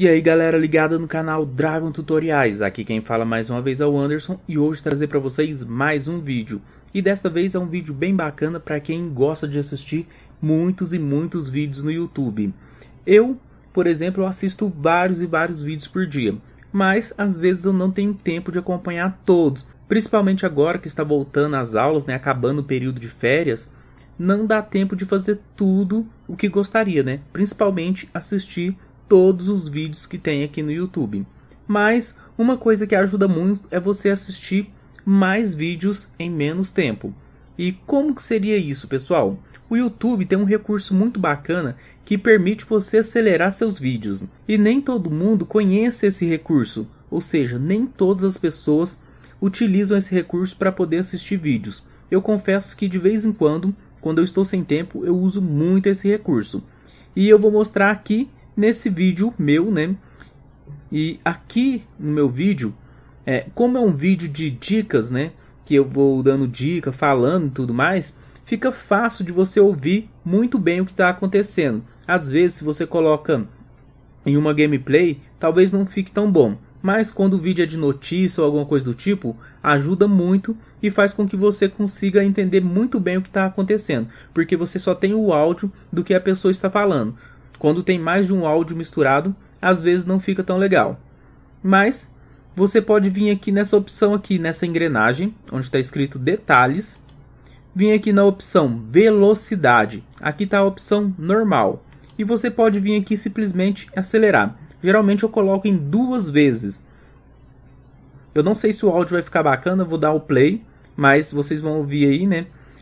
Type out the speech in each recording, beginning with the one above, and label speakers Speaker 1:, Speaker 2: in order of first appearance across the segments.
Speaker 1: E aí galera ligada no canal Dragon Tutoriais, aqui quem fala mais uma vez é o Anderson e hoje trazer para vocês mais um vídeo. E desta vez é um vídeo bem bacana para quem gosta de assistir muitos e muitos vídeos no YouTube. Eu, por exemplo, assisto vários e vários vídeos por dia, mas às vezes eu não tenho tempo de acompanhar todos, principalmente agora que está voltando às aulas, né, acabando o período de férias, não dá tempo de fazer tudo o que gostaria, né? Principalmente assistir todos os vídeos que tem aqui no YouTube. Mas uma coisa que ajuda muito é você assistir mais vídeos em menos tempo. E como que seria isso, pessoal? O YouTube tem um recurso muito bacana que permite você acelerar seus vídeos. E nem todo mundo conhece esse recurso, ou seja, nem todas as pessoas utilizam esse recurso para poder assistir vídeos. Eu confesso que de vez em quando, quando eu estou sem tempo, eu uso muito esse recurso. E eu vou mostrar aqui nesse vídeo meu, né? E aqui no meu vídeo, é, como é um vídeo de dicas, né? Que eu vou dando dica, falando e tudo mais, fica fácil de você ouvir muito bem o que está acontecendo. Às vezes, se você coloca em uma gameplay, talvez não fique tão bom. Mas quando o vídeo é de notícia ou alguma coisa do tipo, ajuda muito e faz com que você consiga entender muito bem o que está acontecendo, porque você só tem o áudio do que a pessoa está falando. Quando tem mais de um áudio misturado, às vezes não fica tão legal. Mas você pode vir aqui nessa opção aqui, nessa engrenagem, onde está escrito detalhes. Vim aqui na opção velocidade. Aqui está a opção normal. E você pode vir aqui simplesmente acelerar. Geralmente eu coloco em duas vezes. Eu não sei se o áudio vai ficar bacana, vou dar o play, mas vocês vão ouvir aí, né?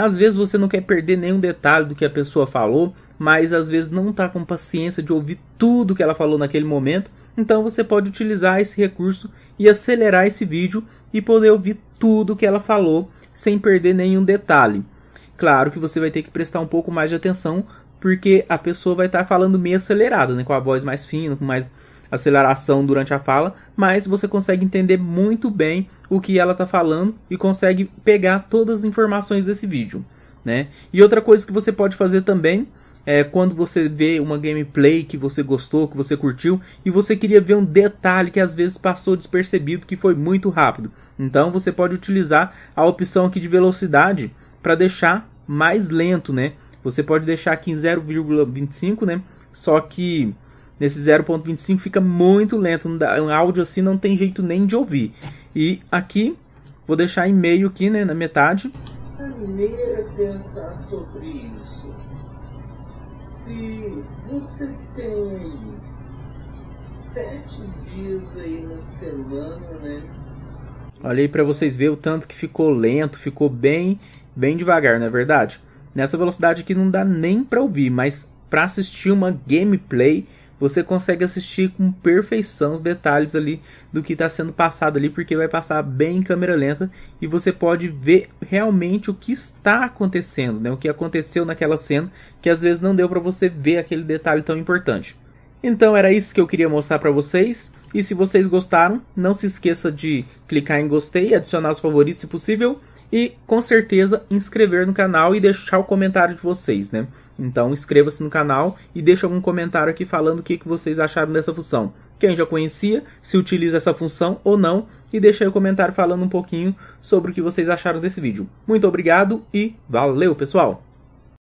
Speaker 1: Às vezes você não quer perder nenhum detalhe do que a pessoa falou, mas às vezes não está com paciência de ouvir tudo que ela falou naquele momento. Então você pode utilizar esse recurso e acelerar esse vídeo e poder ouvir tudo que ela falou sem perder nenhum detalhe. Claro que você vai ter que prestar um pouco mais de atenção, porque a pessoa vai estar tá falando meio acelerada, né, com a voz mais fina, com mais aceleração durante a fala, mas você consegue entender muito bem o que ela está falando e consegue pegar todas as informações desse vídeo. Né? E outra coisa que você pode fazer também é quando você vê uma gameplay que você gostou, que você curtiu e você queria ver um detalhe que às vezes passou despercebido, que foi muito rápido. Então você pode utilizar a opção aqui de velocidade para deixar mais lento, né? Você pode deixar aqui em 0,25, né? Só que Nesse 0.25 fica muito lento, um áudio assim não tem jeito nem de ouvir. E aqui, vou deixar em meio aqui, né, na metade. A é pensar sobre isso. Se você tem sete dias aí na semana, né? Olha aí para vocês ver o tanto que ficou lento, ficou bem, bem devagar, não é verdade? Nessa velocidade aqui não dá nem para ouvir, mas para assistir uma gameplay você consegue assistir com perfeição os detalhes ali do que está sendo passado ali, porque vai passar bem em câmera lenta e você pode ver realmente o que está acontecendo, né? o que aconteceu naquela cena, que às vezes não deu para você ver aquele detalhe tão importante. Então era isso que eu queria mostrar para vocês. E se vocês gostaram, não se esqueça de clicar em gostei, adicionar os favoritos se possível e com certeza inscrever no canal e deixar o comentário de vocês, né? Então inscreva-se no canal e deixe algum comentário aqui falando o que, que vocês acharam dessa função. Quem já conhecia, se utiliza essa função ou não, e deixe aí o comentário falando um pouquinho sobre o que vocês acharam desse vídeo. Muito obrigado e valeu, pessoal!